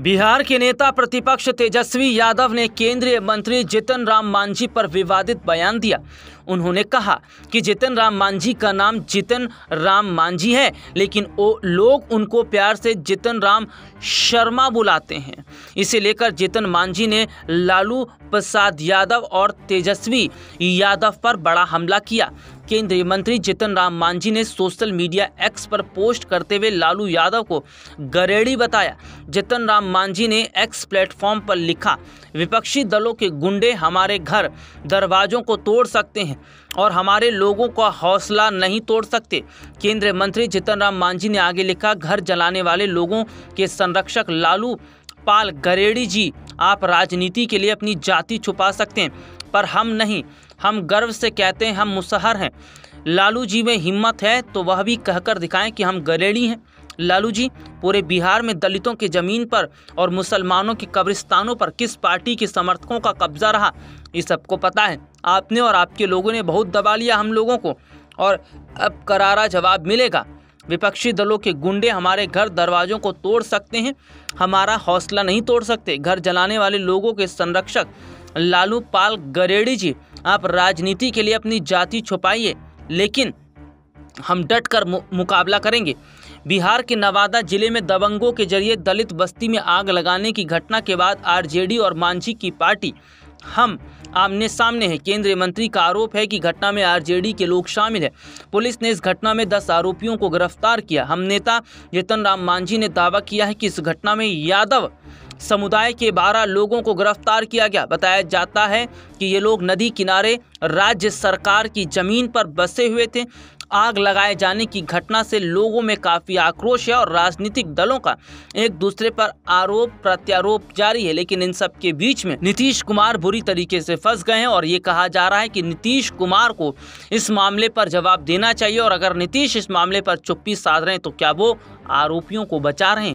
बिहार के नेता प्रतिपक्ष तेजस्वी यादव ने केंद्रीय मंत्री जितन राम मांझी पर विवादित बयान दिया उन्होंने कहा कि जितन राम मांझी का नाम जितन राम मांझी है लेकिन वो लोग उनको प्यार से जितन राम शर्मा बुलाते हैं इसे लेकर जितन मांझी ने लालू प्रसाद यादव और तेजस्वी यादव पर बड़ा हमला किया केंद्रीय मंत्री जितन राम मांझी ने सोशल मीडिया एक्स पर पोस्ट करते हुए लालू यादव को गरेड़ी बताया जितन राम मांझी ने एक्स प्लेटफॉर्म पर लिखा विपक्षी दलों के गुंडे हमारे घर दरवाजों को तोड़ सकते हैं और हमारे लोगों का हौसला नहीं तोड़ सकते केंद्रीय मंत्री जितन राम मांझी ने आगे लिखा घर जलाने वाले लोगों के संरक्षक लालू सतपाल गरेड़ी जी आप राजनीति के लिए अपनी जाति छुपा सकते हैं पर हम नहीं हम गर्व से कहते हैं हम मुसहर हैं लालू जी में हिम्मत है तो वह भी कहकर दिखाएं कि हम गरेड़ी हैं लालू जी पूरे बिहार में दलितों की जमीन पर और मुसलमानों के कब्रिस्तानों पर किस पार्टी के समर्थकों का कब्जा रहा ये सबको पता है आपने और आपके लोगों ने बहुत दबा लिया हम लोगों को और अब करारा जवाब मिलेगा विपक्षी दलों के गुंडे हमारे घर दरवाज़ों को तोड़ सकते हैं हमारा हौसला नहीं तोड़ सकते घर जलाने वाले लोगों के संरक्षक लालू पाल गरेड़ी जी आप राजनीति के लिए अपनी जाति छुपाइए लेकिन हम डट कर मुकाबला करेंगे बिहार के नवादा जिले में दबंगों के जरिए दलित बस्ती में आग लगाने की घटना के बाद आरजेडी और मांझी की पार्टी हम आमने सामने हैं केंद्रीय मंत्री का आरोप है कि घटना में आरजेडी के लोग शामिल हैं पुलिस ने इस घटना में दस आरोपियों को गिरफ्तार किया हम नेता यतन राम मांझी ने दावा किया है कि इस घटना में यादव समुदाय के बारह लोगों को गिरफ्तार किया गया बताया जाता है कि ये लोग नदी किनारे राज्य सरकार की जमीन पर बसे हुए थे आग लगाए जाने की घटना से लोगों में काफ़ी आक्रोश है और राजनीतिक दलों का एक दूसरे पर आरोप प्रत्यारोप जारी है लेकिन इन सब के बीच में नीतीश कुमार बुरी तरीके से फंस गए हैं और ये कहा जा रहा है कि नीतीश कुमार को इस मामले पर जवाब देना चाहिए और अगर नीतीश इस मामले पर चुप्पी साध रहे हैं तो क्या वो आरोपियों को बचा रहे हैं